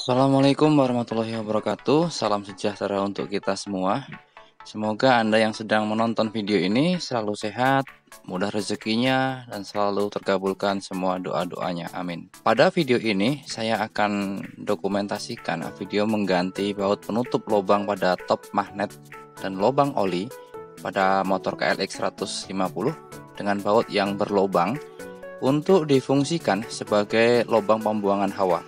Assalamualaikum warahmatullahi wabarakatuh. Salam sejahtera untuk kita semua. Semoga Anda yang sedang menonton video ini selalu sehat, mudah rezekinya, dan selalu terkabulkan semua doa-doanya. Amin. Pada video ini, saya akan dokumentasikan video mengganti baut penutup lubang pada top magnet dan lubang oli pada motor KLX 150 dengan baut yang berlobang untuk difungsikan sebagai lubang pembuangan hawa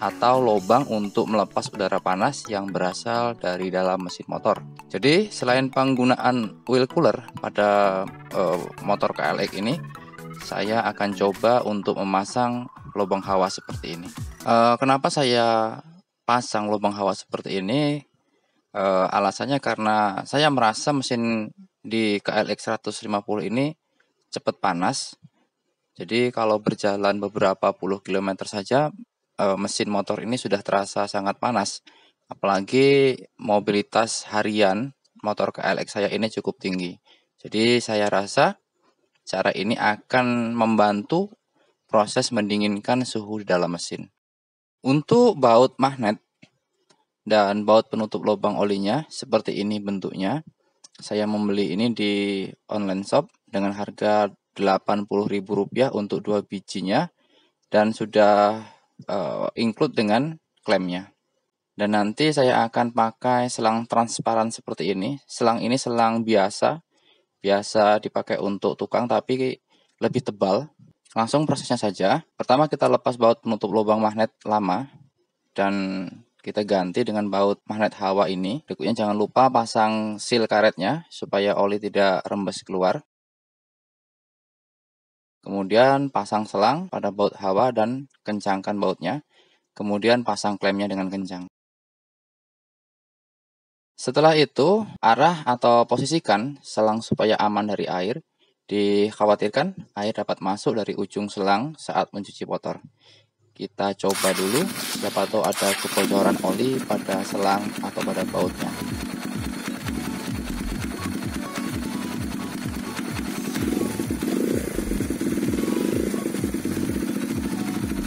atau lobang untuk melepas udara panas yang berasal dari dalam mesin motor. Jadi, selain penggunaan wheel cooler pada uh, motor KLX ini, saya akan coba untuk memasang lubang hawa seperti ini. Uh, kenapa saya pasang lubang hawa seperti ini? Uh, alasannya karena saya merasa mesin di KLX 150 ini cepat panas. Jadi kalau berjalan beberapa puluh kilometer saja Eh, mesin motor ini sudah terasa sangat panas. Apalagi mobilitas harian motor KLX saya ini cukup tinggi. Jadi saya rasa cara ini akan membantu proses mendinginkan suhu di dalam mesin. Untuk baut magnet dan baut penutup lubang olinya seperti ini bentuknya. Saya membeli ini di online shop dengan harga Rp80.000 untuk dua bijinya dan sudah uh, include dengan klaimnya. Dan nanti saya akan pakai selang transparan seperti ini. Selang ini selang biasa, biasa dipakai untuk tukang tapi lebih tebal. Langsung prosesnya saja. Pertama kita lepas baut penutup lubang magnet lama dan kita ganti dengan baut magnet hawa ini. Berikutnya jangan lupa pasang seal karetnya supaya oli tidak rembes keluar. Kemudian pasang selang pada baut hawa dan kencangkan bautnya. Kemudian pasang klemnya dengan kencang. Setelah itu, arah atau posisikan selang supaya aman dari air. Dikhawatirkan air dapat masuk dari ujung selang saat mencuci motor. Kita coba dulu, siapa tahu ada kebocoran oli pada selang atau pada bautnya.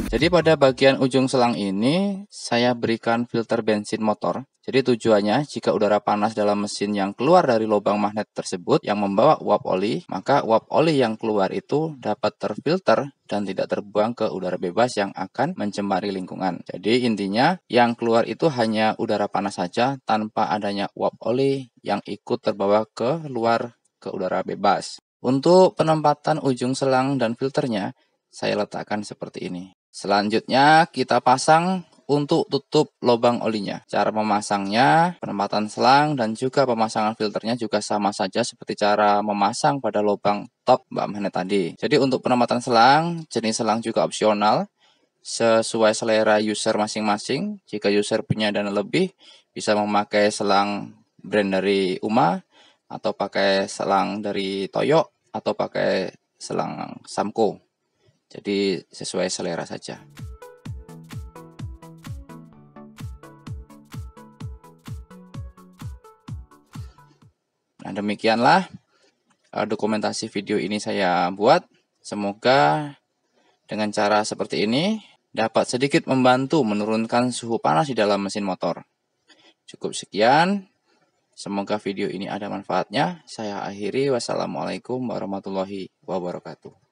Jadi pada bagian ujung selang ini saya berikan filter bensin motor. Jadi tujuannya jika udara panas dalam mesin yang keluar dari lubang magnet tersebut yang membawa uap oli, maka uap oli yang keluar itu dapat terfilter dan tidak terbuang ke udara bebas yang akan mencemari lingkungan. Jadi intinya yang keluar itu hanya udara panas saja tanpa adanya uap oli yang ikut terbawa ke luar ke udara bebas. Untuk penempatan ujung selang dan filternya, saya letakkan seperti ini. Selanjutnya kita pasang untuk tutup lubang olinya. Cara memasangnya, penempatan selang, dan juga pemasangan filternya juga sama saja seperti cara memasang pada lubang top Mbak Mane tadi. Jadi untuk penempatan selang, jenis selang juga opsional, sesuai selera user masing-masing. Jika user punya dana lebih, bisa memakai selang brand dari Uma, atau pakai selang dari Toyo, atau pakai selang Samco. Jadi sesuai selera saja. Nah, demikianlah eh, dokumentasi video ini saya buat. Semoga dengan cara seperti ini dapat sedikit membantu menurunkan suhu panas di dalam mesin motor. Cukup sekian. Semoga video ini ada manfaatnya. Saya akhiri. Wassalamualaikum warahmatullahi wabarakatuh.